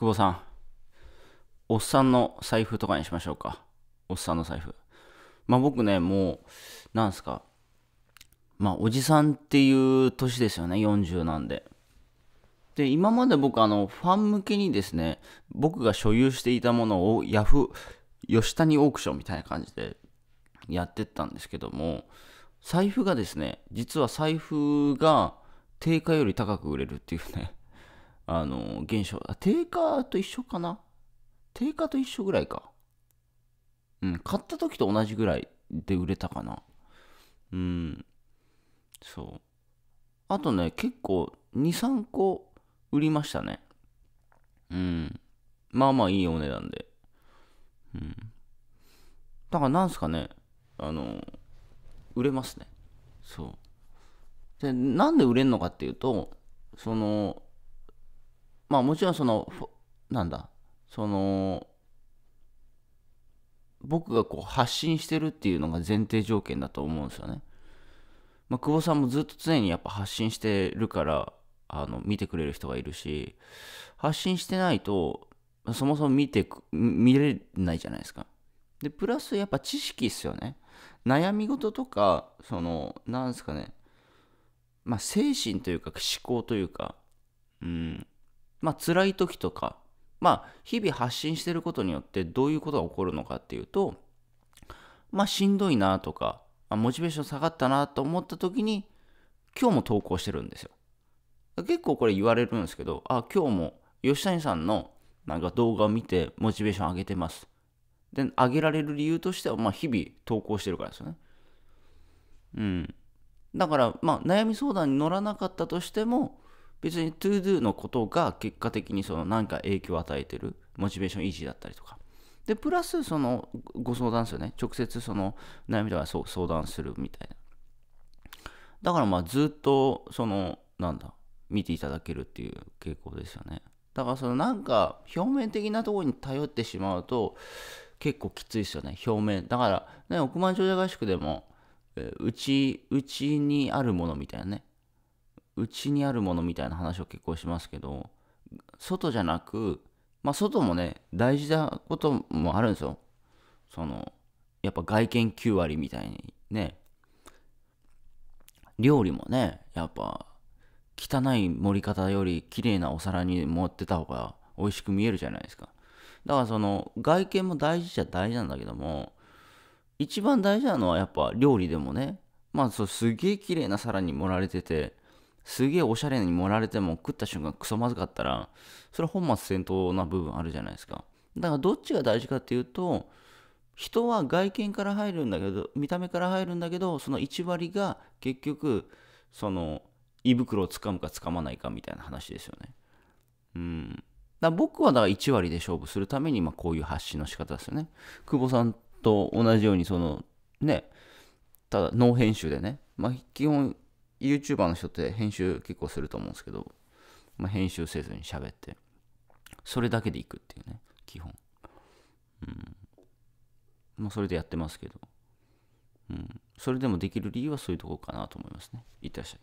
久保さん、おっさんの財布とかにしましょうか。おっさんの財布。まあ僕ね、もう、なんすか、まあおじさんっていう年ですよね、40なんで。で、今まで僕、あの、ファン向けにですね、僕が所有していたものを Yahoo 吉谷オークションみたいな感じでやってったんですけども、財布がですね、実は財布が定価より高く売れるっていうね、あの、象、少、定価と一緒かな定価と一緒ぐらいか。うん、買った時と同じぐらいで売れたかな。うん、そう。あとね、結構2、3個売りましたね。うん。まあまあいいお値段で。うん。だからなんすかね、あの、売れますね。そう。で、なんで売れんのかっていうと、その、まあもちろんそのなんだその僕がこう発信してるっていうのが前提条件だと思うんですよね、まあ、久保さんもずっと常にやっぱ発信してるからあの見てくれる人がいるし発信してないとそもそも見て見れないじゃないですかでプラスやっぱ知識っすよね悩み事とかそのなんですかねまあ精神というか思考というかうんまあ辛い時とか、まあ日々発信してることによってどういうことが起こるのかっていうと、まあしんどいなとか、まあ、モチベーション下がったなと思った時に、今日も投稿してるんですよ。結構これ言われるんですけど、あ、今日も吉谷さんのなんか動画を見てモチベーション上げてます。で、上げられる理由としては、まあ日々投稿してるからですよね。うん。だから、まあ悩み相談に乗らなかったとしても、別に ToDo のことが結果的にその何か影響を与えてるモチベーション維持だったりとかでプラスそのご相談ですよね直接その悩みとか相談するみたいなだからまあずっとそのなんだ見ていただけるっていう傾向ですよねだからそのなんか表面的なところに頼ってしまうと結構きついですよね表面だからね億万長者合宿でもうちうちにあるものみたいなね内にあるものみたいな話を結構しますけど外じゃなくまあ外もね大事なこともあるんですよそのやっぱ外見9割みたいにね料理もねやっぱ汚い盛り方より綺麗なお皿に盛ってた方が美味しく見えるじゃないですかだからその外見も大事じゃ大事なんだけども一番大事なのはやっぱ料理でもねまあそうすげえ綺麗な皿に盛られててすげえおしゃれに盛られても食った瞬間クソまずかったらそれは本末転倒な部分あるじゃないですかだからどっちが大事かっていうと人は外見から入るんだけど見た目から入るんだけどその1割が結局その胃袋をつかむかつかまないかみたいな話ですよねうんだ僕はだから1割で勝負するためにまこういう発信の仕方ですよね久保さんと同じようにそのねただ脳編集でね、まあ、基本 YouTuber の人って編集結構すると思うんですけど、まあ、編集せずに喋って、それだけでいくっていうね、基本。うん。まあ、それでやってますけど、うん。それでもできる理由はそういうとこかなと思いますね。いってらっしゃい。